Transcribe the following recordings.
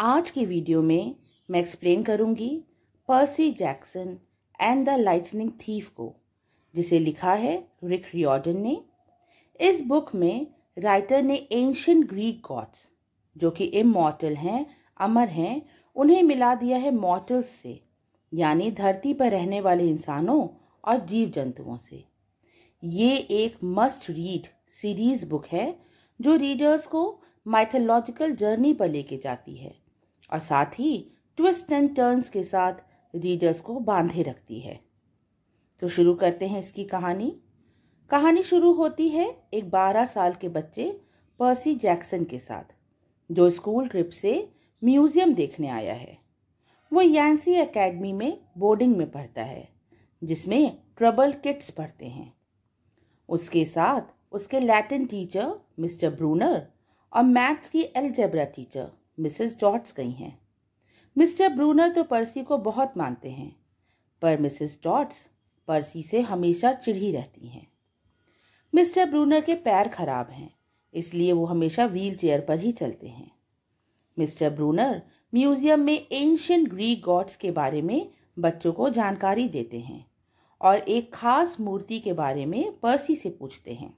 आज की वीडियो में मैं एक्सप्लेन करूंगी Percy Jackson and the lightning thief को जिसे लिखा है रिक रियॉर्डन ने इस बुक में राइटर ने एंशंट ग्रीक गॉड्स जो कि इमोटल हैं अमर हैं उन्हें मिला दिया है मॉटल्स से यानी धरती पर रहने वाले इंसानों और जीव जंतुओं से ये एक मस्ट रीड सीरीज बुक है जो रीडर्स को माइथोलॉजिकल जर्नी पर लेके जाती है और साथ ही ट्विस्ट एंड टर्न्स के साथ रीडर्स को बांधे रखती है तो शुरू करते हैं इसकी कहानी कहानी शुरू होती है एक बारह साल के बच्चे पर्सी जैक्सन के साथ जो स्कूल ट्रिप से म्यूज़ियम देखने आया है वो यांसी एकेडमी में बोर्डिंग में पढ़ता है जिसमें ट्रबल किट्स पढ़ते हैं उसके साथ उसके लैटिन टीचर मिस्टर ब्रूनर और मैथ्स की एल्जेब्रा टीचर मिसेस डॉट्स गई हैं मिस्टर ब्रूनर तो पर्सी को बहुत मानते हैं पर मिसेस डॉट्स पर्सी से हमेशा चिढ़ी रहती हैं मिस्टर ब्रूनर के पैर खराब हैं इसलिए वो हमेशा व्हील चेयर पर ही चलते हैं मिस्टर ब्रूनर म्यूजियम में एंशियन ग्रीक गॉड्स के बारे में बच्चों को जानकारी देते हैं और एक खास मूर्ति के बारे में पर्सी से पूछते हैं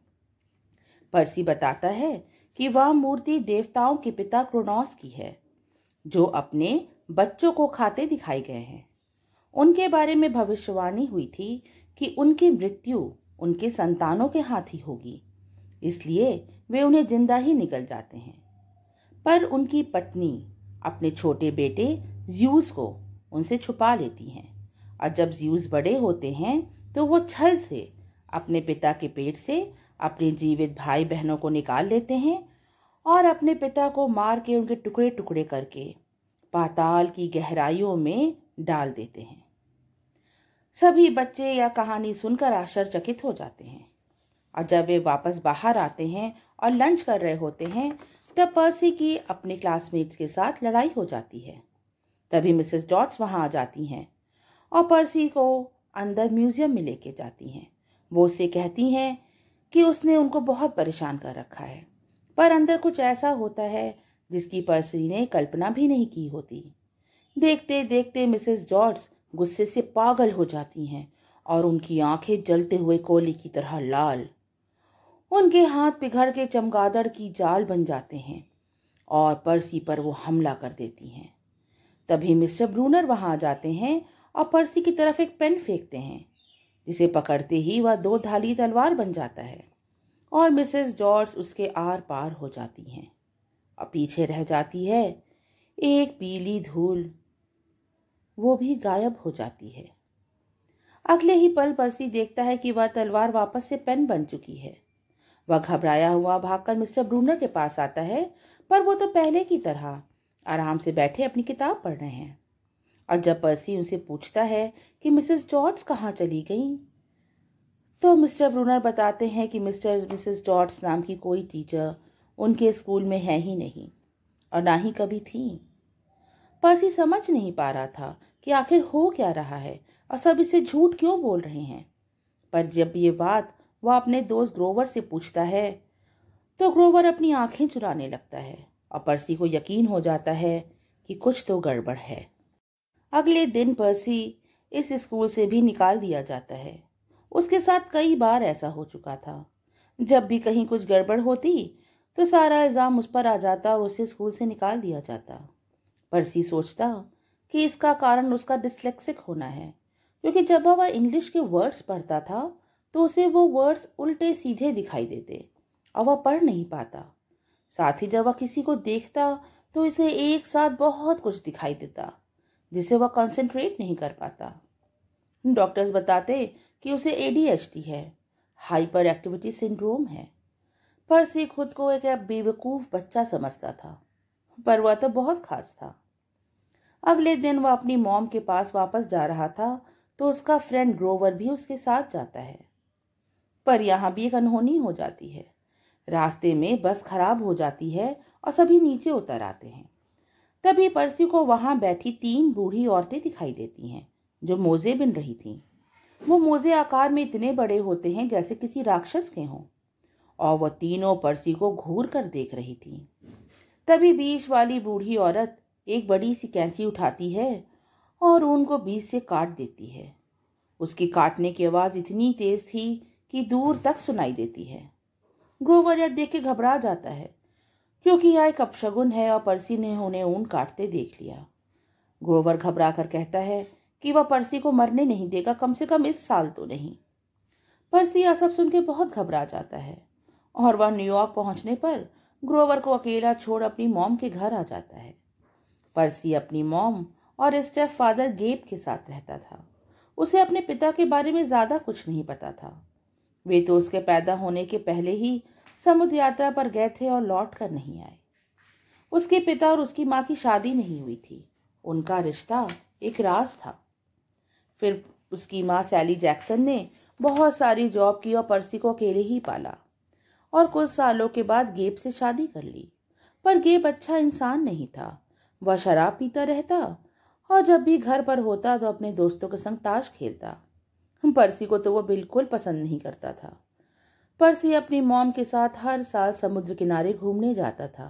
पर्सी बताता है कि वह मूर्ति देवताओं के पिता क्रोनोस की है जो अपने बच्चों को खाते दिखाए गए हैं उनके बारे में भविष्यवाणी हुई थी कि उनकी मृत्यु उनके संतानों के हाथ ही होगी इसलिए वे उन्हें जिंदा ही निकल जाते हैं पर उनकी पत्नी अपने छोटे बेटे ज्यूस को उनसे छुपा लेती हैं और जब ज्यूस बड़े होते हैं तो वो छल से अपने पिता के पेट से अपने जीवित भाई बहनों को निकाल लेते हैं और अपने पिता को मार के उनके टुकड़े टुकड़े करके पाताल की गहराइयों में डाल देते हैं सभी बच्चे यह कहानी सुनकर आश्चर्यचकित हो जाते हैं और जब वे वापस बाहर आते हैं और लंच कर रहे होते हैं तब पर्सी की अपने क्लासमेट्स के साथ लड़ाई हो जाती है तभी मिसेस जॉर्ज वहाँ आ जाती हैं और पर्सी को अंदर म्यूज़ियम में लेके जाती हैं वो उसे कहती हैं कि उसने उनको बहुत परेशान कर रखा है पर अंदर कुछ ऐसा होता है जिसकी पर्सी ने कल्पना भी नहीं की होती देखते देखते मिसेस जॉर्ज गुस्से से पागल हो जाती हैं और उनकी आंखें जलते हुए कोली की तरह लाल उनके हाथ पिघड़ के चमगादड़ की जाल बन जाते हैं और पर्सी पर वो हमला कर देती हैं तभी मिस्टर ब्रूनर वहाँ आ जाते हैं और पर्सी की तरफ एक पेन फेंकते हैं जिसे पकड़ते ही वह दो धाली तलवार बन जाता है और मिसेस जॉर्ज उसके आर पार हो जाती हैं और पीछे रह जाती है एक पीली धूल वो भी गायब हो जाती है अगले ही पल परसी देखता है कि वह तलवार वापस से पेन बन चुकी है वह घबराया हुआ भागकर मिस्टर ब्रूनर के पास आता है पर वो तो पहले की तरह आराम से बैठे अपनी किताब पढ़ रहे हैं और जब पर्सी उनसे पूछता है कि मिसेस जॉर्ज कहाँ चली गई तो मिस्टर ब्रूनर बताते हैं कि मिस्टर मिसेस जॉर्ज नाम की कोई टीचर उनके स्कूल में है ही नहीं और ना ही कभी थी पर्सी समझ नहीं पा रहा था कि आखिर हो क्या रहा है और सब इसे झूठ क्यों बोल रहे हैं पर जब ये बात वह अपने दोस्त ग्रोवर से पूछता है तो ग्रोवर अपनी आंखें चुराने लगता है और पर्सी को यकीन हो जाता है कि कुछ तो गड़बड़ है अगले दिन पर्सी इस स्कूल से भी निकाल दिया जाता है उसके साथ कई बार ऐसा हो चुका था जब भी कहीं कुछ गड़बड़ होती तो सारा इल्ज़ाम उस पर आ जाता और उसे स्कूल से निकाल दिया जाता पर्सी सोचता कि इसका कारण उसका डिसलेक्सिक होना है क्योंकि जब वह इंग्लिश के वर्ड्स पढ़ता था तो उसे वो वर्ड्स उल्टे सीधे दिखाई देते और वह पढ़ नहीं पाता साथ ही जब वह किसी को देखता तो इसे एक साथ बहुत कुछ दिखाई देता जिसे वह कंसंट्रेट नहीं कर पाता डॉक्टर्स बताते कि उसे एडीएचडी है हाइपर एक्टिविटी सिंड्रोम है पर से खुद को एक बेवकूफ़ बच्चा समझता था पर वह तो बहुत खास था अगले दिन वह अपनी मॉम के पास वापस जा रहा था तो उसका फ्रेंड ग्रोवर भी उसके साथ जाता है पर यहाँ भी एक अनहोनी हो जाती है रास्ते में बस खराब हो जाती है और सभी नीचे उतर आते हैं तभी परसी को वहाँ बैठी तीन बूढ़ी औरतें दिखाई देती हैं जो मोजे बिन रही थीं वो मोजे आकार में इतने बड़े होते हैं जैसे किसी राक्षस के हों और वह तीनों परसी को घूर कर देख रही थी तभी बीच वाली बूढ़ी औरत एक बड़ी सी कैंची उठाती है और उनको बीच से काट देती है उसकी काटने की आवाज़ इतनी तेज़ थी कि दूर तक सुनाई देती है ग्रोवर यह देख के घबरा जाता है क्योंकि यह एक अपशगुन है और परसी ने उन्हें ऊन काटते देख लिया ग्रोवर घबरा कर कहता है कि वह परसी को मरने नहीं देगा कम से कम इस साल तो नहीं परसी यह सब सुन के बहुत घबरा जाता है और वह न्यूयॉर्क पहुंचने पर ग्रोवर को अकेला छोड़ अपनी मॉम के घर आ जाता है परसी अपनी मॉम और स्टेप फादर गेब के साथ रहता था उसे अपने पिता के बारे में ज़्यादा कुछ नहीं पता था वे तो उसके पैदा होने के पहले ही समुद्र यात्रा पर गए थे और लौट कर नहीं आए उसके पिता और उसकी माँ की शादी नहीं हुई थी उनका रिश्ता एक राज था फिर उसकी माँ सैली जैक्सन ने बहुत सारी जॉब की और पर्सी को अकेले ही पाला और कुछ सालों के बाद गेब से शादी कर ली पर गेब अच्छा इंसान नहीं था वह शराब पीता रहता और जब भी घर पर होता तो अपने दोस्तों के संग ताश खेलता पर्सी को तो वह बिल्कुल पसंद नहीं करता था परसी अपनी मॉम के साथ हर साल समुद्र किनारे घूमने जाता था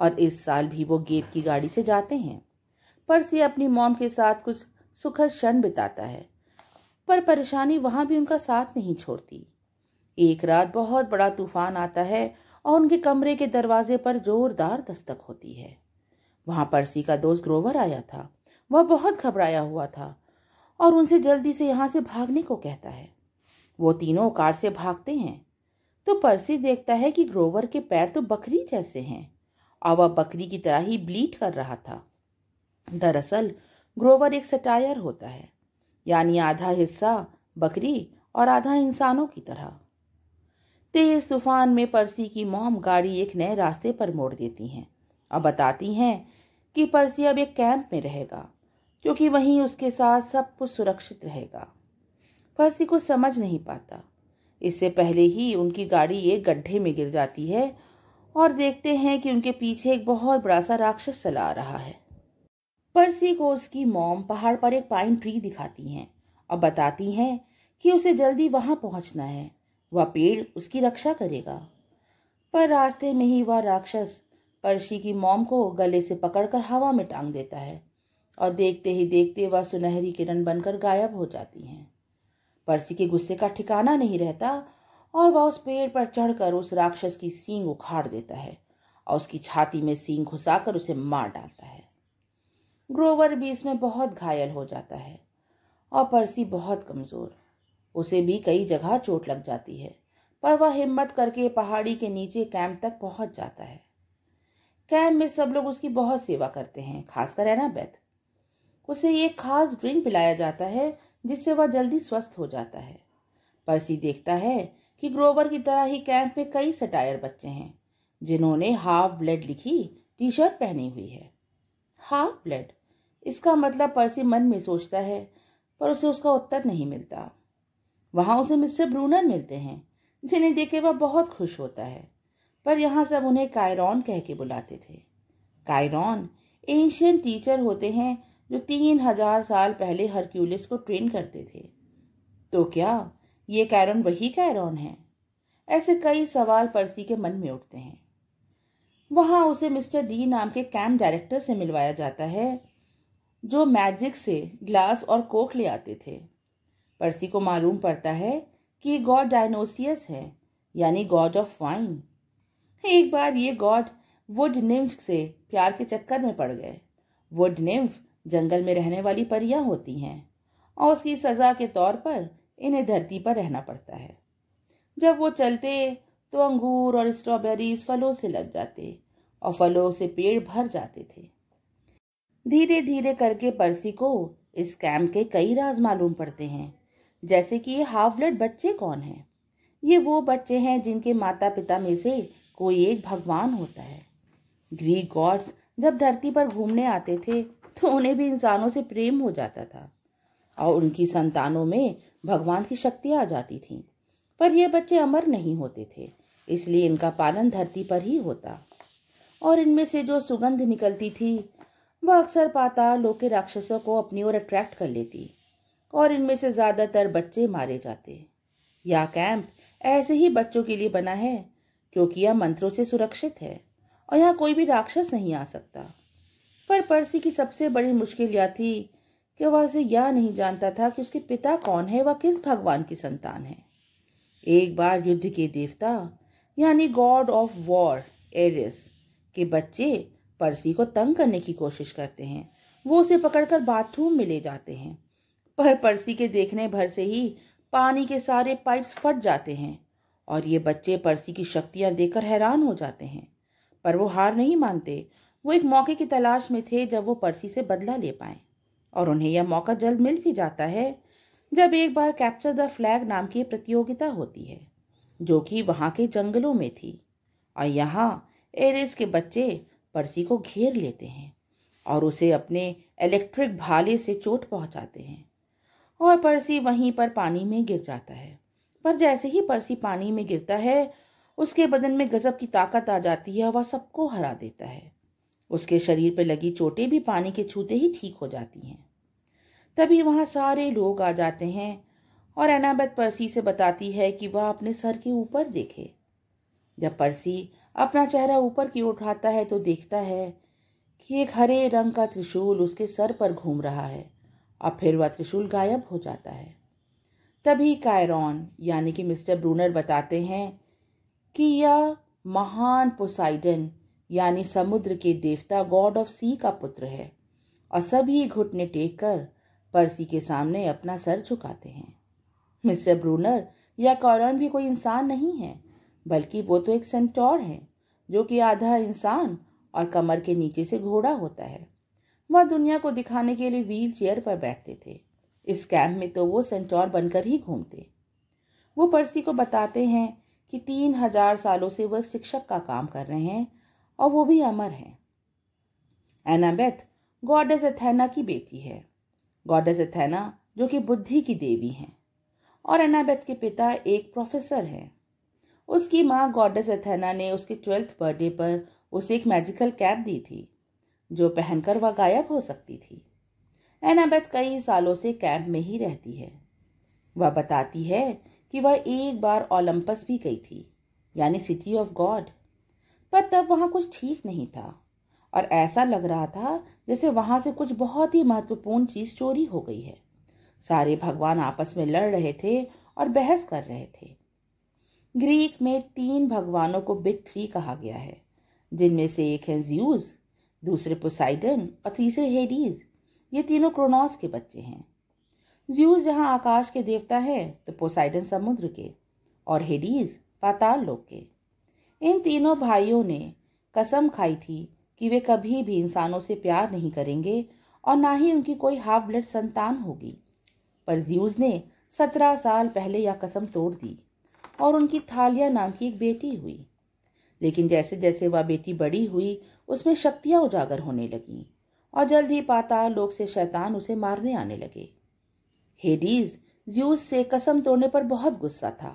और इस साल भी वो गेप की गाड़ी से जाते हैं परसी अपनी मॉम के साथ कुछ सुखद क्षण बिताता है पर परेशानी वहाँ भी उनका साथ नहीं छोड़ती एक रात बहुत बड़ा तूफान आता है और उनके कमरे के दरवाजे पर जोरदार दस्तक होती है वहाँ परसी का दोस्त ग्रोवर आया था वह बहुत घबराया हुआ था और उनसे जल्दी से यहाँ से भागने को कहता है वो तीनों कार से भागते हैं तो परसी देखता है कि ग्रोवर के पैर तो बकरी जैसे हैं और वह बकरी की तरह ही ब्लीट कर रहा था दरअसल ग्रोवर एक सटायर होता है यानी आधा हिस्सा बकरी और आधा इंसानों की तरह तेज तूफान में परसी की मोम गाड़ी एक नए रास्ते पर मोड़ देती हैं और बताती हैं कि परसी अब एक कैंप में रहेगा क्योंकि वहीं उसके साथ सब कुछ सुरक्षित रहेगा पर्सी कुछ समझ नहीं पाता इससे पहले ही उनकी गाड़ी एक गड्ढे में गिर जाती है और देखते हैं कि उनके पीछे एक बहुत बड़ा सा राक्षस चला आ रहा है पर्सी को उसकी मॉम पहाड़ पर एक पाइन ट्री दिखाती हैं और बताती हैं कि उसे जल्दी वहां पहुंचना है वह पेड़ उसकी रक्षा करेगा पर रास्ते में ही वह राक्षस पर्सी की मॉम को गले से पकड़कर हवा में टांग देता है और देखते ही देखते वह सुनहरी किरण बनकर गायब हो जाती हैं पर्सी के गुस्से का ठिकाना नहीं रहता और वह उस पेड़ पर चढ़कर उस राक्षस की सींग उखाड़ देता है और उसकी छाती में सींग घुसाकर उसे मार डालता है ग्रोवर भी इसमें बहुत घायल हो जाता है और पर्सी बहुत कमज़ोर उसे भी कई जगह चोट लग जाती है पर वह हिम्मत करके पहाड़ी के नीचे कैंप तक पहुंच जाता है कैंप में सब लोग उसकी बहुत सेवा करते हैं खासकर बैथ उसे एक खास ड्रिंक पिलाया जाता है जिससे वह जल्दी स्वस्थ हो जाता है परसी देखता है कि ग्रोवर की तरह ही कैंप में कई सटायर बच्चे हैं जिन्होंने हाफ ब्लड लिखी टी शर्ट पहनी हुई है हाफ ब्लड इसका मतलब परसी मन में सोचता है पर उसे उसका उत्तर नहीं मिलता वहाँ उसे मिस्टर ब्रूनर मिलते हैं जिन्हें देखे वह बहुत खुश होता है पर यहाँ सब उन्हें कायरॉन कह के बुलाते थे कायरॉन एशियन टीचर होते हैं जो तीन हजार साल पहले हरक्यूलिस को ट्रेन करते थे तो क्या ये कैरन वही कैरन है ऐसे कई सवाल पर्सी के मन में उठते हैं वहाँ उसे मिस्टर डी नाम के कैम्प डायरेक्टर से मिलवाया जाता है जो मैजिक से ग्लास और कोक ले आते थे पर्सी को मालूम पड़ता है कि गॉड डायनोसियस है यानी गॉड ऑफ वाइन एक बार ये गॉड वुड निम्फ से प्यार के चक्कर में पड़ गए वुड निम्फ जंगल में रहने वाली परियां होती हैं और उसकी सज़ा के तौर पर इन्हें धरती पर रहना पड़ता है जब वो चलते तो अंगूर और स्ट्रॉबेरीज फलों से लग जाते और फलों से पेड़ भर जाते थे धीरे धीरे करके पर्सी को इस कैम्प के कई राज मालूम पड़ते हैं जैसे कि ये हाफ ब्लड बच्चे कौन हैं ये वो बच्चे हैं जिनके माता पिता में से कोई एक भगवान होता है ग्रीक गॉड्स जब धरती पर घूमने आते थे तो उन्हें भी इंसानों से प्रेम हो जाता था और उनकी संतानों में भगवान की शक्तियाँ आ जाती थीं पर ये बच्चे अमर नहीं होते थे इसलिए इनका पालन धरती पर ही होता और इनमें से जो सुगंध निकलती थी वह अक्सर लोग के राक्षसों को अपनी ओर अट्रैक्ट कर लेती और इनमें से ज़्यादातर बच्चे मारे जाते यह कैंप ऐसे ही बच्चों के लिए बना है क्योंकि यह मंत्रों से सुरक्षित है और यहाँ कोई भी राक्षस नहीं आ सकता पर पर्सी की सबसे बड़ी मुश्किल यह थी कि वह उसे यह नहीं जानता था कि उसके पिता कौन है वह किस भगवान की संतान है एक बार युद्ध के देवता यानी गॉड ऑफ वॉर एरिस के बच्चे पर्सी को तंग करने की कोशिश करते हैं वो उसे पकड़कर बाथरूम में ले जाते हैं पर पर्सी के देखने भर से ही पानी के सारे पाइप्स फट जाते हैं और ये बच्चे पर्सी की शक्तियाँ देखकर हैरान हो जाते हैं पर वो हार नहीं मानते वो एक मौके की तलाश में थे जब वो पर्सी से बदला ले पाए और उन्हें यह मौका जल्द मिल भी जाता है जब एक बार कैप्चर द फ्लैग नाम की प्रतियोगिता होती है जो कि वहाँ के जंगलों में थी और यहाँ एरिस के बच्चे पर्सी को घेर लेते हैं और उसे अपने इलेक्ट्रिक भाले से चोट पहुँचाते हैं और पर्सी वहीं पर पानी में गिर जाता है पर जैसे ही पर्सी पानी में गिरता है उसके बदन में गजब की ताकत आ जाती है वह सबको हरा देता है उसके शरीर पर लगी चोटें भी पानी के छूते ही ठीक हो जाती हैं तभी वहाँ सारे लोग आ जाते हैं और एनाबेथ पर्सी से बताती है कि वह अपने सर के ऊपर देखे जब पर्सी अपना चेहरा ऊपर की ओर उठाता है तो देखता है कि एक हरे रंग का त्रिशूल उसके सर पर घूम रहा है और फिर वह त्रिशूल गायब हो जाता है तभी कायरॉन यानी कि मिस्टर ब्रूनर बताते हैं कि यह महान पोसाइडन यानी समुद्र के देवता गॉड ऑफ सी का पुत्र है और सभी घुटने टेक कर पर्सी के सामने अपना सर झुकाते हैं मिस्टर ब्रूनर या कॉरन भी कोई इंसान नहीं है बल्कि वो तो एक सेंटोर है जो कि आधा इंसान और कमर के नीचे से घोड़ा होता है वह दुनिया को दिखाने के लिए व्हील चेयर पर बैठते थे इस कैंप में तो वो सेंटोर बनकर ही घूमते वो पर्सी को बताते हैं कि तीन हजार सालों से वह शिक्षक का काम कर रहे हैं और वो भी अमर है एनाबेथ गॉडेस एथेना की बेटी है गॉडेस एथेना जो कि बुद्धि की देवी हैं और एनाबेथ के पिता एक प्रोफेसर हैं उसकी माँ गॉडेस एथेना ने उसके ट्वेल्थ बर्थडे पर उसे एक मैजिकल कैप दी थी जो पहनकर वह गायब हो सकती थी एनाबेथ कई सालों से कैंप में ही रहती है वह बताती है कि वह एक बार ओलंपस भी गई थी यानी सिटी ऑफ गॉड पर तब वहाँ कुछ ठीक नहीं था और ऐसा लग रहा था जैसे वहाँ से कुछ बहुत ही महत्वपूर्ण चीज़ चोरी हो गई है सारे भगवान आपस में लड़ रहे थे और बहस कर रहे थे ग्रीक में तीन भगवानों को बिग थ्री कहा गया है जिनमें से एक है ज्यूज दूसरे पोसाइडन और तीसरे हेडीज ये तीनों क्रोनोस के बच्चे हैं ज्यूज जहाँ आकाश के देवता हैं तो पोसाइडन समुद्र के और हेडीज पाताल लोक के इन तीनों भाइयों ने कसम खाई थी कि वे कभी भी इंसानों से प्यार नहीं करेंगे और ना ही उनकी कोई हाफ ब्लड संतान होगी पर ज्यूज ने सत्रह साल पहले यह कसम तोड़ दी और उनकी थालिया नाम की एक बेटी हुई लेकिन जैसे जैसे वह बेटी बड़ी हुई उसमें शक्तियाँ उजागर होने लगीं और जल्द ही पाताल लोग से शैतान उसे मारने आने लगे हेडीज ज्यूज से कसम तोड़ने पर बहुत गुस्सा था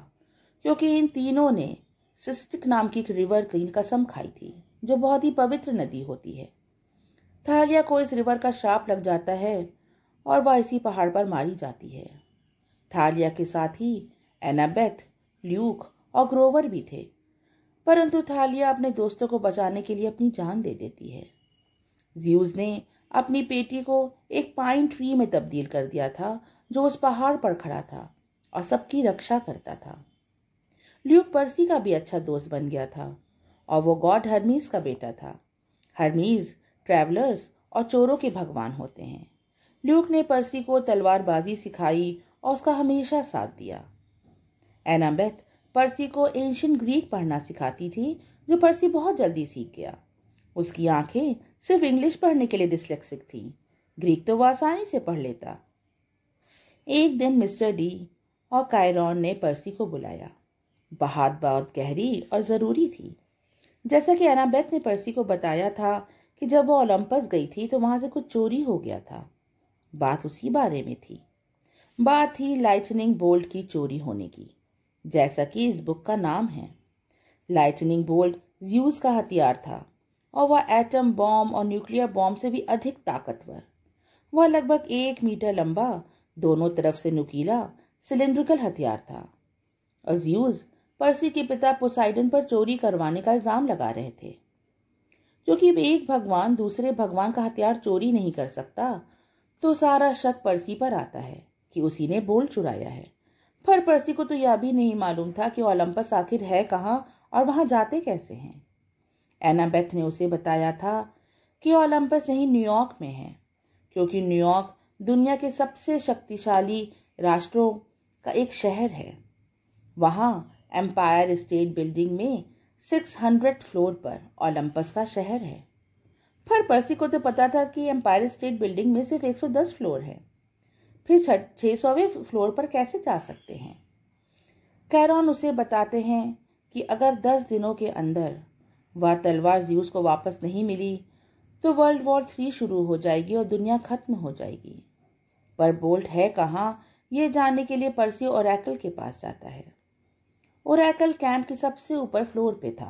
क्योंकि इन तीनों ने सिस्टिक नाम की एक रिवर की कसम खाई थी जो बहुत ही पवित्र नदी होती है थालिया को इस रिवर का श्राप लग जाता है और वह इसी पहाड़ पर मारी जाती है थालिया के साथ ही एनाबेथ ल्यूक और ग्रोवर भी थे परंतु थालिया अपने दोस्तों को बचाने के लिए अपनी जान दे देती है ज्यूज ने अपनी पेटी को एक पाइन ट्री में तब्दील कर दिया था जो उस पहाड़ पर खड़ा था और सबकी रक्षा करता था ल्यूक पर्सी का भी अच्छा दोस्त बन गया था और वो गॉड हरमीज का बेटा था हरमीज ट्रैवलर्स और चोरों के भगवान होते हैं ल्यूक ने पर्सी को तलवारबाजी सिखाई और उसका हमेशा साथ दिया एनाबेथ पर्सी को एंशियन ग्रीक पढ़ना सिखाती थी जो पर्सी बहुत जल्दी सीख गया उसकी आंखें सिर्फ इंग्लिश पढ़ने के लिए डिसलेक्सिक थीं ग्रीक तो वह आसानी से पढ़ लेता एक दिन मिस्टर डी और कायरॉन ने पर्सी को बुलाया बहुत बहुत गहरी और ज़रूरी थी जैसा कि अनाबैत ने पर्सी को बताया था कि जब वो ओलंपस गई थी तो वहाँ से कुछ चोरी हो गया था बात उसी बारे में थी बात थी लाइटनिंग बोल्ट की चोरी होने की जैसा कि इस बुक का नाम है लाइटनिंग बोल्ट ज्यूज का हथियार था और वह एटम बॉम्ब और न्यूक्लियर बॉम्ब से भी अधिक ताकतवर वह लगभग एक मीटर लंबा दोनों तरफ से नुकीला सिलेंड्रिकल हथियार था और ज्यूज पर्सी के पिता पोसाइडन पर चोरी करवाने का इल्ज़ाम लगा रहे थे क्योंकि एक भगवान दूसरे भगवान का हथियार चोरी नहीं कर सकता तो सारा शक पर्सी पर आता है कि उसी ने बोल चुराया है पर पर्सी को तो यह भी नहीं मालूम था कि ओलंपस आखिर है कहाँ और वहाँ जाते कैसे हैं एनाबेथ ने उसे बताया था कि ओलंपस यहीं न्यूयॉर्क में है क्योंकि न्यूयॉर्क दुनिया के सबसे शक्तिशाली राष्ट्रों का एक शहर है वहाँ एम्पायर स्टेट बिल्डिंग में सिक्स हंड्रेड फ्लोर पर ओलंपस का शहर है पर पर्सी को तो पता था कि एम्पायर स्टेट बिल्डिंग में सिर्फ एक सौ दस फ्लोर है फिर छः सौवें फ्लोर पर कैसे जा सकते हैं कैरॉन उसे बताते हैं कि अगर दस दिनों के अंदर वह तलवार ज्यूस को वापस नहीं मिली तो वर्ल्ड वॉर थ्री शुरू हो जाएगी और दुनिया खत्म हो जाएगी पर बोल्ट है कहाँ ये जानने के लिए पर्सी और के पास जाता है ओरेकल कैंप के सबसे ऊपर फ्लोर पे था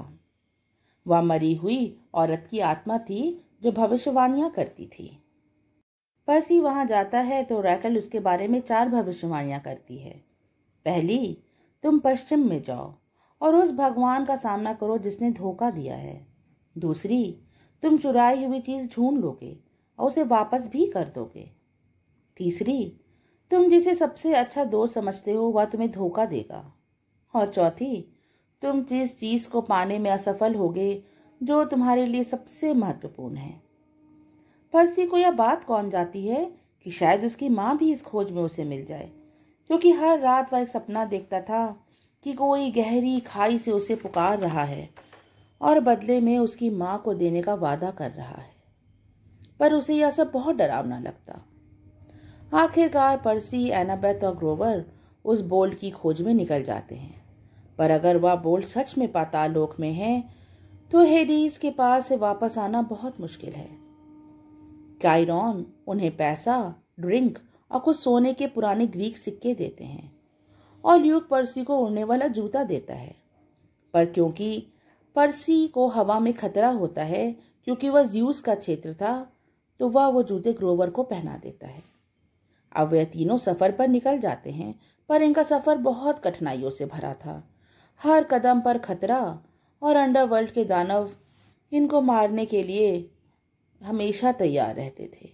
वह मरी हुई औरत की आत्मा थी जो भविष्यवाणियां करती थी परसी वहां जाता है तो रैकल उसके बारे में चार भविष्यवाणियां करती है पहली तुम पश्चिम में जाओ और उस भगवान का सामना करो जिसने धोखा दिया है दूसरी तुम चुराई हुई चीज़ ढूंढ लोगे और उसे वापस भी कर दोगे तीसरी तुम जिसे सबसे अच्छा दोस्त समझते हो वह तुम्हें धोखा देगा और चौथी तुम जिस चीज को पाने में असफल होगे जो तुम्हारे लिए सबसे महत्वपूर्ण है फर्सी को यह बात कौन जाती है कि शायद उसकी माँ भी इस खोज में उसे मिल जाए क्योंकि हर रात वह एक सपना देखता था कि कोई गहरी खाई से उसे पुकार रहा है और बदले में उसकी माँ को देने का वादा कर रहा है पर उसे यह सब बहुत डरावना लगता आखिरकार पर्सी एनाबेथ और ग्रोवर उस बोल्ट की खोज में निकल जाते हैं पर अगर वह बोल्ट सच में पाताल लोक में है तो हेडीज के पास से वापस आना बहुत मुश्किल है कायरॉन उन्हें पैसा ड्रिंक और कुछ सोने के पुराने ग्रीक सिक्के देते हैं और ल्यूक पर्सी को उड़ने वाला जूता देता है पर क्योंकि पर्सी को हवा में खतरा होता है क्योंकि वह ज्यूस का क्षेत्र था तो वह वो जूते ग्रोवर को पहना देता है अब वे तीनों सफ़र पर निकल जाते हैं पर इनका सफ़र बहुत कठिनाइयों से भरा था हर कदम पर खतरा और अंडरवर्ल्ड के दानव इनको मारने के लिए हमेशा तैयार रहते थे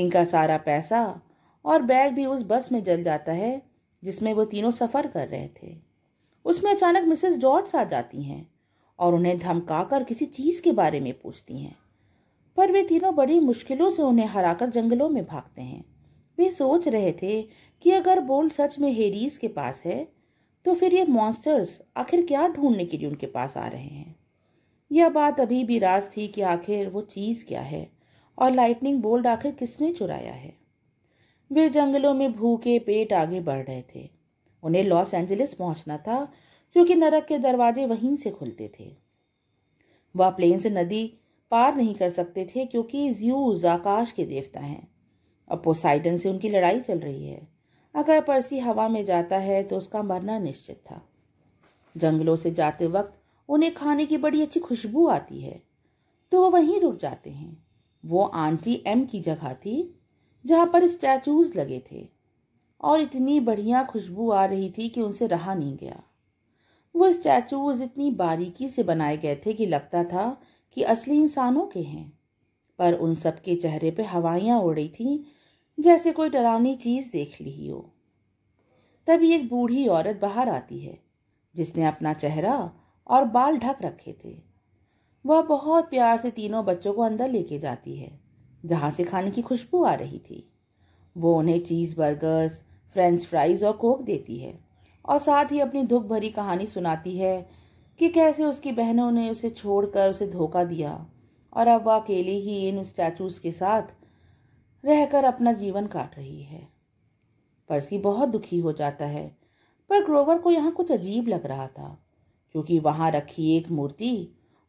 इनका सारा पैसा और बैग भी उस बस में जल जाता है जिसमें वो तीनों सफ़र कर रहे थे उसमें अचानक मिसेस जॉर्ज आ जाती हैं और उन्हें धमका कर किसी चीज़ के बारे में पूछती हैं पर वे तीनों बड़ी मुश्किलों से उन्हें हराकर जंगलों में भागते हैं वे सोच रहे थे कि अगर बोल्ड सच में हेरीज के पास है तो फिर ये मॉन्स्टर्स आखिर क्या ढूंढने के लिए उनके पास आ रहे हैं यह बात अभी भी राज थी कि आखिर वो चीज़ क्या है और लाइटनिंग बोल्ट आखिर किसने चुराया है वे जंगलों में भूखे पेट आगे बढ़ रहे थे उन्हें लॉस एंजलिस पहुंचना था क्योंकि नरक के दरवाजे वहीं से खुलते थे वह प्लेन से नदी पार नहीं कर सकते थे क्योंकि ज्यूज आकाश के देवता हैं अब पोसाइडन से उनकी लड़ाई चल रही है अगर परसी हवा में जाता है तो उसका मरना निश्चित था जंगलों से जाते वक्त उन्हें खाने की बड़ी अच्छी खुशबू आती है तो वो वहीं रुक जाते हैं वो आंटी एम की जगह थी जहाँ पर स्टैचूज लगे थे और इतनी बढ़िया खुशबू आ रही थी कि उनसे रहा नहीं गया वो स्टैचूज इतनी बारीकी से बनाए गए थे कि लगता था कि असली इंसानों के हैं पर उन सबके चेहरे पे हवाइयाँ उड़ रही थीं जैसे कोई डरावनी चीज देख ली हो तभी एक बूढ़ी औरत बाहर आती है जिसने अपना चेहरा और बाल ढक रखे थे वह बहुत प्यार से तीनों बच्चों को अंदर लेके जाती है जहाँ से खाने की खुशबू आ रही थी वो उन्हें चीज़ बर्गर्स फ्रेंच फ्राइज और कोक देती है और साथ ही अपनी दुख भरी कहानी सुनाती है कि कैसे उसकी बहनों ने उसे छोड़कर उसे धोखा दिया और अब वह अकेले ही इन स्टैचूज के साथ रहकर अपना जीवन काट रही है परसी बहुत दुखी हो जाता है पर ग्रोवर को यहाँ कुछ अजीब लग रहा था क्योंकि वहाँ रखी एक मूर्ति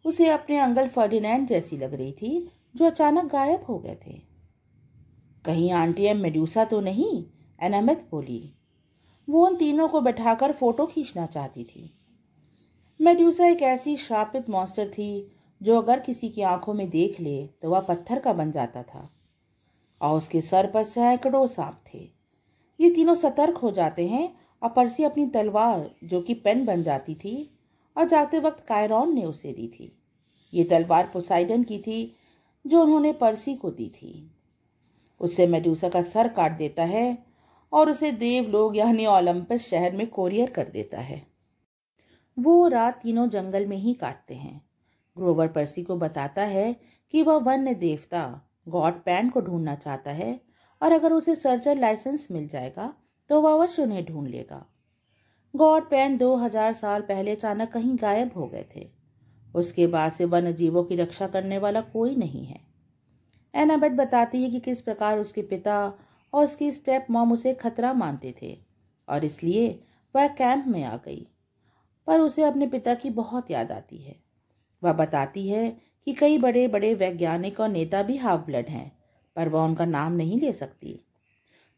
उसे अपने अंगल फर्डिनेंड जैसी लग रही थी जो अचानक गायब हो गए थे कहीं आंटी एम मेड्यूसा तो नहीं एनामित बोली वो उन तीनों को बैठाकर फोटो खींचना चाहती थी मेड्यूसा एक ऐसी श्रापित मॉन्स्टर थी जो अगर किसी की आंखों में देख ले तो वह पत्थर का बन जाता था और उसके सर पर सैकड़ों सांप थे ये तीनों सतर्क हो जाते हैं और परसी अपनी तलवार जो कि पेन बन जाती थी और जाते वक्त कायरॉन ने उसे दी थी ये तलवार पोसाइडन की थी जो उन्होंने परसी को दी थी उससे मेडूसा का सर काट देता है और उसे लोग यानी ओलंपस शहर में कोरियर कर देता है वो रात तीनों जंगल में ही काटते हैं ग्रोवर परसी को बताता है कि वह वन्य देवता गॉड पैन को ढूंढना चाहता है और अगर उसे सर्जर लाइसेंस मिल जाएगा तो वह अवश्य उन्हें ढूंढ लेगा गॉड पैन दो हजार साल पहले अचानक कहीं गायब हो गए थे उसके बाद से वन्य जीवों की रक्षा करने वाला कोई नहीं है एनाबेथ बताती है कि किस प्रकार उसके पिता और उसकी स्टेप मॉम उसे खतरा मानते थे और इसलिए वह कैंप में आ गई पर उसे अपने पिता की बहुत याद आती है वह बताती है कि कई बड़े बड़े वैज्ञानिक और नेता भी हाफ ब्लड हैं पर वह उनका नाम नहीं ले सकती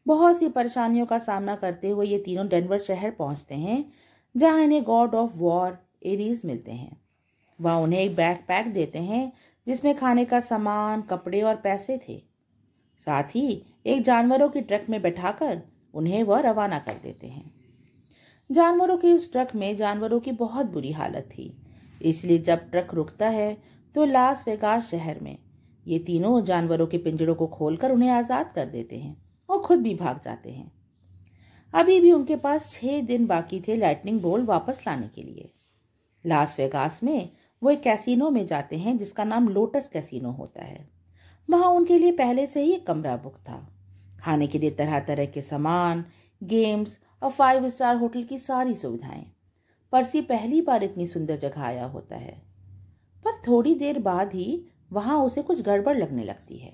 बहुत सी परेशानियों का सामना करते हुए ये तीनों डेनवर शहर पहुंचते हैं जहां इन्हें गॉड ऑफ वॉर एरीज मिलते हैं वह उन्हें एक पैक देते हैं जिसमें खाने का सामान कपड़े और पैसे थे साथ ही एक जानवरों की ट्रक में बैठाकर उन्हें वह रवाना कर देते हैं जानवरों के उस ट्रक में जानवरों की बहुत बुरी हालत थी इसलिए जब ट्रक रुकता है तो लास वेगास शहर में ये तीनों जानवरों के पिंजड़ों को खोलकर उन्हें आज़ाद कर देते हैं और खुद भी भाग जाते हैं अभी भी उनके पास छः दिन बाकी थे लाइटनिंग बोल वापस लाने के लिए लास वेगास में वो एक कैसिनो में जाते हैं जिसका नाम लोटस कैसिनो होता है वहाँ उनके लिए पहले से ही एक कमरा बुक था खाने के लिए तरह तरह के सामान गेम्स और फाइव स्टार होटल की सारी सुविधाएं परसी पहली बार इतनी सुंदर जगह आया होता है पर थोड़ी देर बाद ही वहाँ उसे कुछ गड़बड़ लगने लगती है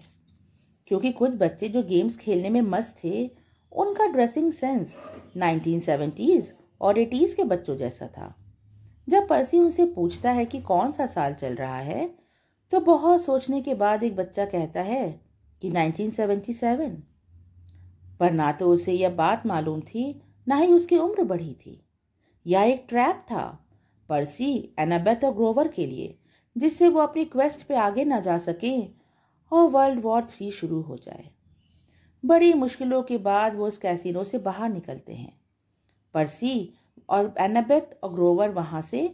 क्योंकि कुछ बच्चे जो गेम्स खेलने में मस्त थे उनका ड्रेसिंग सेंस 1970s और 80s के बच्चों जैसा था जब परसी उनसे पूछता है कि कौन सा साल चल रहा है तो बहुत सोचने के बाद एक बच्चा कहता है कि 1977 पर ना तो उसे यह बात मालूम थी ना ही उसकी उम्र बढ़ी थी यह एक ट्रैप था परसी एनाबेथ और ग्रोवर के लिए जिससे वो अपनी क्वेस्ट पे आगे ना जा सके और वर्ल्ड वॉर थ्री शुरू हो जाए बड़ी मुश्किलों के बाद वो उस कैसिनो से बाहर निकलते हैं परसी और एनाबेथ और ग्रोवर वहाँ से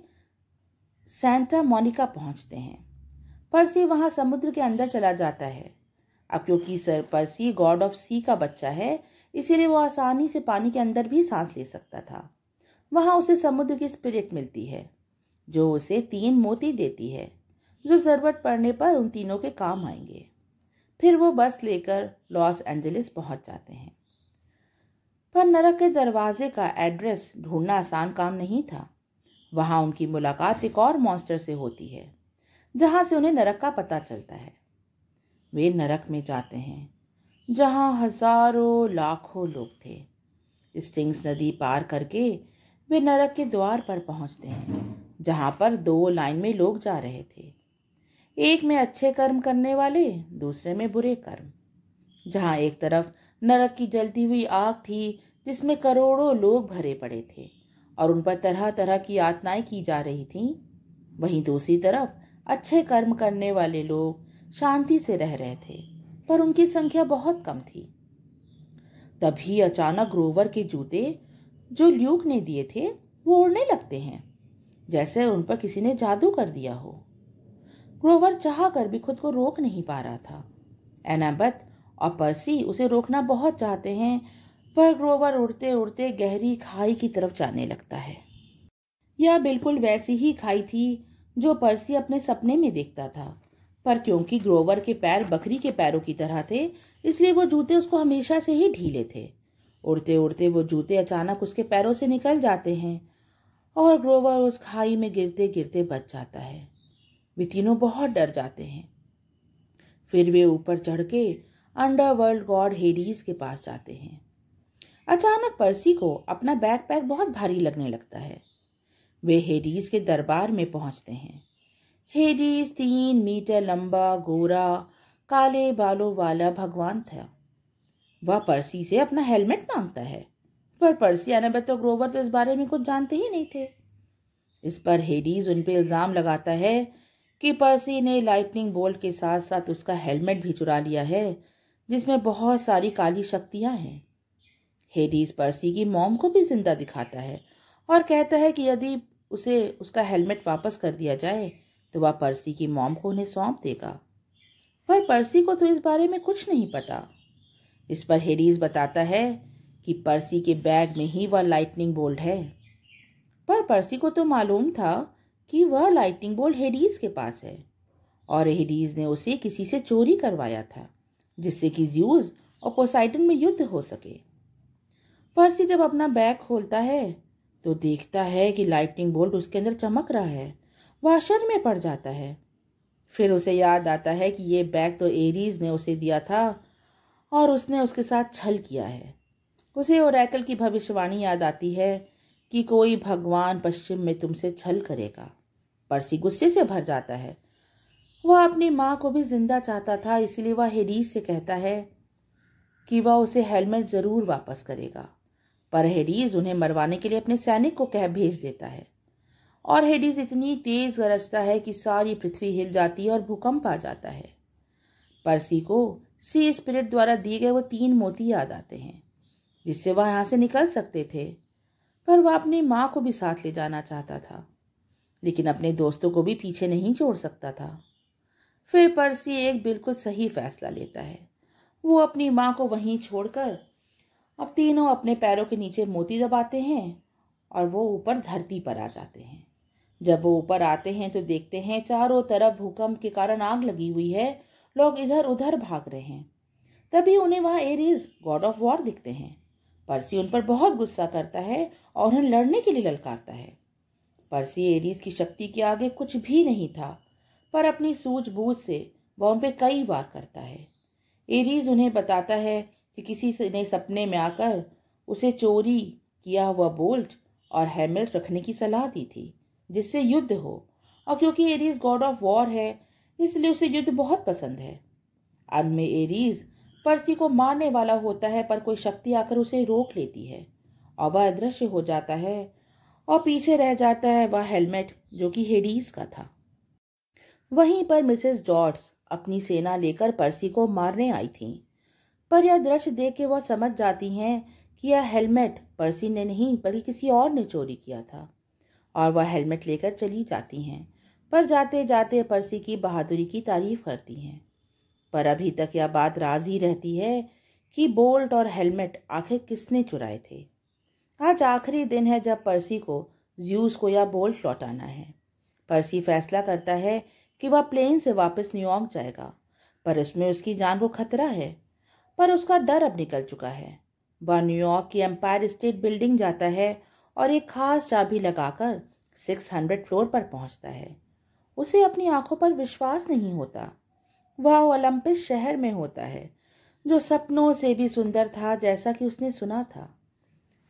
सेंटा मोनिका पहुँचते हैं परसी वहाँ समुद्र के अंदर चला जाता है अब क्योंकि sir Percy god of sea का बच्चा है इसीलिए वो आसानी से पानी के अंदर भी सांस ले सकता था वहाँ उसे समुद्र की स्पिरिट मिलती है जो उसे तीन मोती देती है जो ज़रूरत पड़ने पर उन तीनों के काम आएंगे फिर वो बस लेकर लॉस एंजलिस पहुंच जाते हैं पर नरक के दरवाजे का एड्रेस ढूंढना आसान काम नहीं था वहाँ उनकी मुलाकात एक और मॉन्स्टर से होती है जहाँ से उन्हें नरक का पता चलता है वे नरक में जाते हैं जहाँ हजारों लाखों लोग थे स्टिंग्स नदी पार करके वे नरक के द्वार पर पहुँचते हैं जहाँ पर दो लाइन में लोग जा रहे थे एक में अच्छे कर्म करने वाले दूसरे में बुरे कर्म जहाँ एक तरफ नरक की जलती हुई आग थी जिसमें करोड़ों लोग भरे पड़े थे और उन पर तरह तरह की यातनाएं की जा रही थीं वहीं दूसरी तरफ अच्छे कर्म करने वाले लोग शांति से रह रहे थे पर उनकी संख्या बहुत कम थी तभी अचानक ग्रोवर के जूते जो ल्यूक ने दिए थे वो उड़ने लगते हैं जैसे उन पर किसी ने जादू कर दिया हो क्रोवर चाह कर भी खुद को रोक नहीं पा रहा था एनाबत और पर्सी उसे रोकना बहुत चाहते हैं पर ग्रोवर उड़ते उड़ते गहरी खाई की तरफ जाने लगता है यह बिल्कुल वैसी ही खाई थी जो पर्सी अपने सपने में देखता था पर क्योंकि ग्रोवर के पैर बकरी के पैरों की तरह थे इसलिए वो जूते उसको हमेशा से ही ढीले थे उड़ते उड़ते वो जूते अचानक उसके पैरों से निकल जाते हैं और ग्रोवर उस खाई में गिरते गिरते बच जाता है वे तीनों बहुत डर जाते हैं फिर वे ऊपर चढ़ के अंडरवर्ल्ड गॉड हेडीज के पास जाते हैं अचानक पर्सी को अपना बैकपैक बहुत भारी लगने लगता है वे हेडीज के दरबार में पहुंचते हैं हेडीज तीन मीटर लंबा गोरा काले बालों वाला भगवान था वह पर्सी से अपना हेलमेट मांगता है पर पर्सी अनबत तो ग्रोवर तो इस बारे में कुछ जानते ही नहीं थे इस पर हेडीज उन पर इल्ज़ाम लगाता है कि पर्सी ने लाइटनिंग बोल्ट के साथ साथ उसका हेलमेट भी चुरा लिया है जिसमें बहुत सारी काली शक्तियां हैं हेडीज पर्सी की मॉम को भी जिंदा दिखाता है और कहता है कि यदि उसे उसका हेलमेट वापस कर दिया जाए तो वह पर्सी की मॉम को उन्हें सौंप देगा पर पर्सी को तो इस बारे में कुछ नहीं पता इस पर हेडीज बताता है कि पर्सी के बैग में ही वह लाइटनिंग बोल्ट है पर पर्सी को तो मालूम था कि वह लाइटिंग बोल्ट हेडीज के पास है और हेडीज ने उसे किसी से चोरी करवाया था जिससे कि ज्यूज और पोसाइटन में युद्ध हो सके पर्सी जब अपना बैग खोलता है तो देखता है कि लाइटिंग बोल्ट उसके अंदर चमक रहा है वाशर में पड़ जाता है फिर उसे याद आता है कि ये बैग तो एरीज ने उसे दिया था और उसने उसके साथ छल किया है उसे ओरैकल की भविष्यवाणी याद आती है कि कोई भगवान पश्चिम में तुमसे छल करेगा परसी गुस्से से भर जाता है वह अपनी माँ को भी जिंदा चाहता था इसलिए वह हेडीज से कहता है कि वह उसे हेलमेट ज़रूर वापस करेगा पर हेडीज उन्हें मरवाने के लिए अपने सैनिक को कह भेज देता है और हेडीज इतनी तेज गरजता है कि सारी पृथ्वी हिल जाती है और भूकंप आ जाता है परसी को सी स्पिरिट द्वारा दिए गए वो तीन मोती याद आते हैं जिससे वह यहाँ से निकल सकते थे पर वह अपनी माँ को भी साथ ले जाना चाहता था लेकिन अपने दोस्तों को भी पीछे नहीं छोड़ सकता था फिर परसी एक बिल्कुल सही फैसला लेता है वो अपनी माँ को वहीं छोड़कर अब तीनों अपने पैरों के नीचे मोती दबाते हैं और वो ऊपर धरती पर आ जाते हैं जब वो ऊपर आते हैं तो देखते हैं चारों तरफ भूकंप के कारण आग लगी हुई है लोग इधर उधर भाग रहे हैं तभी उन्हें वहाँ एरीज गॉड ऑफ वॉर दिखते हैं परसी उन पर बहुत गुस्सा करता है और उन्हें लड़ने के लिए ललकारता है परसी एरीज की शक्ति के आगे कुछ भी नहीं था पर अपनी सूझबूझ से वह उन पर कई बार करता है एरीज उन्हें बताता है कि किसी ने सपने में आकर उसे चोरी किया हुआ बोल्ट और हेमल्ट रखने की सलाह दी थी जिससे युद्ध हो और क्योंकि एरीज गॉड ऑफ वॉर है इसलिए उसे युद्ध बहुत पसंद है अंत में एरीज पर्सी को मारने वाला होता है पर कोई शक्ति आकर उसे रोक लेती है और वह अदृश्य हो जाता है और पीछे रह जाता है वह हेलमेट जो कि हेडीज का था वहीं पर मिसेस जॉर्ड्स अपनी सेना लेकर पर्सी को मारने आई थी पर यह दृश्य देख के वह समझ जाती हैं कि यह हेलमेट पर्सी ने नहीं बल्कि किसी और ने चोरी किया था और वह हेलमेट लेकर चली जाती हैं पर जाते जाते पर्सी की बहादुरी की तारीफ करती हैं पर अभी तक यह बात राज ही रहती है कि बोल्ट और हेलमेट आखिर किसने चुराए थे आज आखिरी दिन है जब पर्सी को ज्यूस को या बोल्ट लौटाना है पर्सी फैसला करता है कि वह प्लेन से वापस न्यूयॉर्क जाएगा पर इसमें उसकी जान को खतरा है पर उसका डर अब निकल चुका है वह न्यूयॉर्क की एम्पायर स्टेट बिल्डिंग जाता है और एक खास चाबी लगाकर 600 फ्लोर पर पहुंचता है उसे अपनी आंखों पर विश्वास नहीं होता वह ओलंपिस शहर में होता है जो सपनों से भी सुंदर था जैसा कि उसने सुना था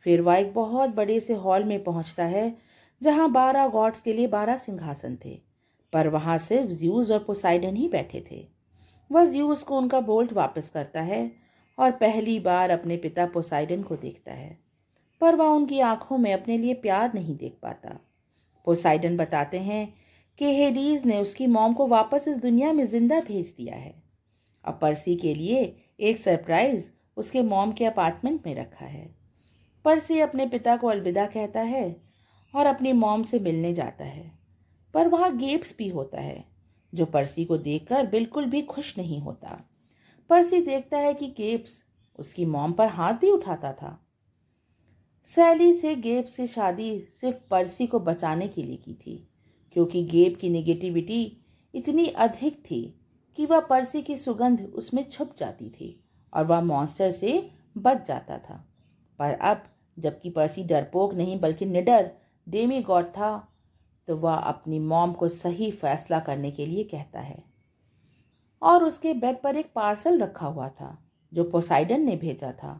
फिर वह एक बहुत बड़े से हॉल में पहुंचता है जहां बारह गॉड्स के लिए बारह सिंहासन थे पर वहां सिर्फ ज्यूज और पोसाइडन ही बैठे थे वह ज्यूज को उनका बोल्ट वापस करता है और पहली बार अपने पिता पोसाइडन को देखता है पर वह उनकी आंखों में अपने लिए प्यार नहीं देख पाता पोसाइडन बताते हैं कि हेडीज ने उसकी मॉम को वापस इस दुनिया में ज़िंदा भेज दिया है अब पर्सी के लिए एक सरप्राइज़ उसके मॉम के अपार्टमेंट में रखा है पर्सी अपने पिता को अलविदा कहता है और अपनी मॉम से मिलने जाता है पर वहाँ गेप्स भी होता है जो पर्सी को देखकर बिल्कुल भी खुश नहीं होता पर्सी देखता है कि गेप्स उसकी मॉम पर हाथ भी उठाता था सैली से गेप्स की शादी सिर्फ पर्सी को बचाने के लिए की थी क्योंकि गेब की निगेटिविटी इतनी अधिक थी कि वह पर्सी की सुगंध उसमें छुप जाती थी और वह मॉन्स्टर से बच जाता था पर अब जबकि पर्सी डरपोक नहीं बल्कि निडर डेमी गॉड था तो वह अपनी मॉम को सही फैसला करने के लिए कहता है और उसके बेड पर एक पार्सल रखा हुआ था जो पोसाइडन ने भेजा था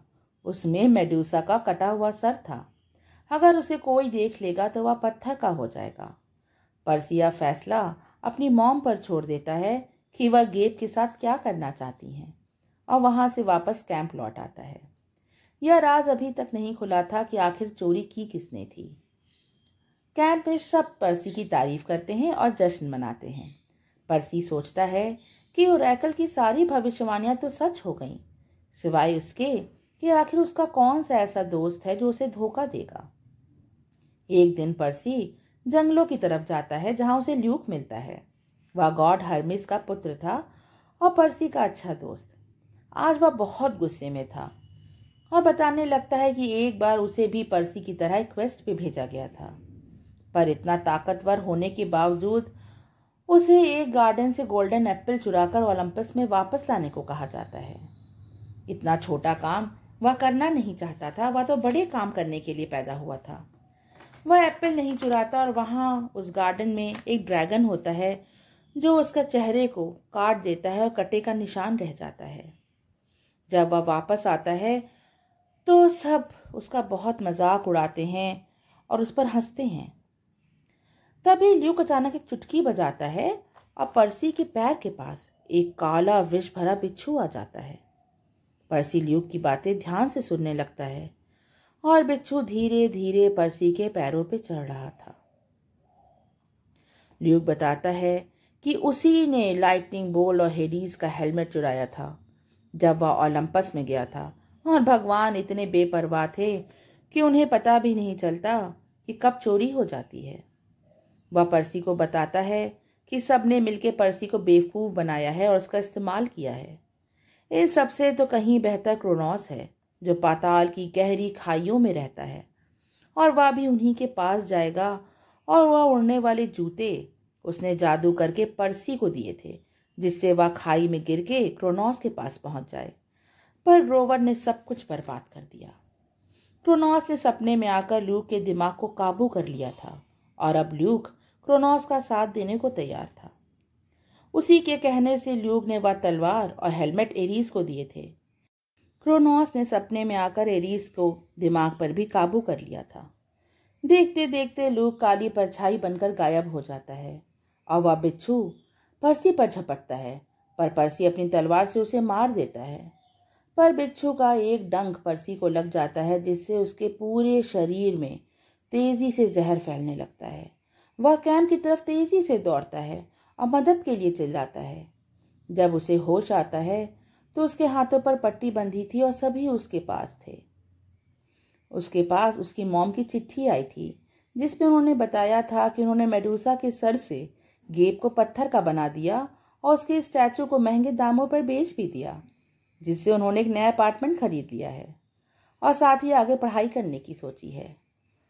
उसमें मेडूसा का कटा हुआ सर था अगर उसे कोई देख लेगा तो वह पत्थर का हो जाएगा परसिया फैसला अपनी मॉम पर छोड़ देता है कि वह गेब के साथ क्या करना चाहती हैं और वहाँ से वापस कैंप लौट आता है यह राज अभी तक नहीं खुला था कि आखिर चोरी की किसने थी कैंप में सब परसी की तारीफ करते हैं और जश्न मनाते हैं परसी सोचता है कि ओरैकल की सारी भविष्यवाणियाँ तो सच हो गईं सिवाय उसके कि आखिर उसका कौन सा ऐसा दोस्त है जो उसे धोखा देगा एक दिन परसी जंगलों की तरफ जाता है जहाँ उसे ल्यूक मिलता है वह गॉड हर्मिस का पुत्र था और पर्सी का अच्छा दोस्त आज वह बहुत गुस्से में था और बताने लगता है कि एक बार उसे भी पर्सी की तरह क्वेस्ट पे भेजा गया था पर इतना ताकतवर होने के बावजूद उसे एक गार्डन से गोल्डन एप्पल चुराकर ओलंपस में वापस लाने को कहा जाता है इतना छोटा काम वह करना नहीं चाहता था वह तो बड़े काम करने के लिए पैदा हुआ था वह एप्पल नहीं चुराता और वहाँ उस गार्डन में एक ड्रैगन होता है जो उसका चेहरे को काट देता है और कटे का निशान रह जाता है जब वह वापस आता है तो सब उसका बहुत मजाक उड़ाते हैं और उस पर हंसते हैं तभी ल्यूक अचानक एक चुटकी बजाता है और पर्सी के पैर के पास एक काला विष भरा बिच्छू आ जाता है पर्सी ल्यूक की बातें ध्यान से सुनने लगता है और बिच्छू धीरे धीरे परसी के पैरों पर चढ़ रहा था ल्यूक बताता है कि उसी ने लाइटनिंग बोल और हेडीज का हेलमेट चुराया था जब वह ओलंपस में गया था और भगवान इतने बेपरवाह थे कि उन्हें पता भी नहीं चलता कि कब चोरी हो जाती है वह पर्सी को बताता है कि सब ने मिलकर पर्सी को बेवकूफ़ बनाया है और उसका इस्तेमाल किया है इन सबसे तो कहीं बेहतर क्रोनॉस है जो पाताल की गहरी खाइयों में रहता है और वह भी उन्हीं के पास जाएगा और वह उड़ने वाले जूते उसने जादू करके पर्सी को दिए थे जिससे वह खाई में गिर के क्रोनोस के पास पहुंच जाए पर ग्रोवर ने सब कुछ बर्बाद कर दिया क्रोनोस ने सपने में आकर ल्यूक के दिमाग को काबू कर लिया था और अब ल्यूक क्रोनोस का साथ देने को तैयार था उसी के कहने से ल्यूक ने वह तलवार और हेलमेट एरीज को दिए थे क्रोनोस ने सपने में आकर एरीस को दिमाग पर भी काबू कर लिया था देखते देखते लूक काली परछाई बनकर गायब हो जाता है और वह बिच्छू परसी पर झपटता है पर परसी अपनी तलवार से उसे मार देता है पर बिच्छू का एक डंक परसी को लग जाता है जिससे उसके पूरे शरीर में तेज़ी से जहर फैलने लगता है वह कैम्प की तरफ तेज़ी से दौड़ता है और मदद के लिए चिल्लाता है जब उसे होश आता है तो उसके हाथों पर पट्टी बंधी थी और सभी उसके पास थे उसके पास उसकी मॉम की चिट्ठी आई थी जिसमें उन्होंने बताया था कि उन्होंने मेडूसा के सर से गेब को पत्थर का बना दिया और उसके स्टैचू को महंगे दामों पर बेच भी दिया जिससे उन्होंने एक नया अपार्टमेंट खरीद लिया है और साथ ही आगे पढ़ाई करने की सोची है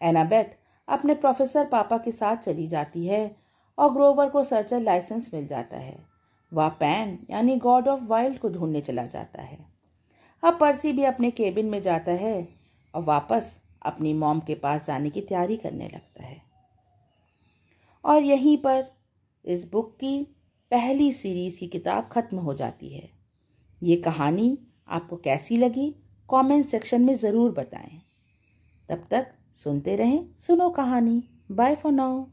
एनाबेथ अपने प्रोफेसर पापा के साथ चली जाती है और ग्रोवर को सर्चर लाइसेंस मिल जाता है वह पैन यानी गॉड ऑफ वाइल्ड को ढूंढने चला जाता है अब पर्सी भी अपने केबिन में जाता है और वापस अपनी मॉम के पास जाने की तैयारी करने लगता है और यहीं पर इस बुक की पहली सीरीज़ की किताब ख़त्म हो जाती है ये कहानी आपको कैसी लगी कमेंट सेक्शन में ज़रूर बताएं तब तक सुनते रहें सुनो कहानी बाय फॉर नाउ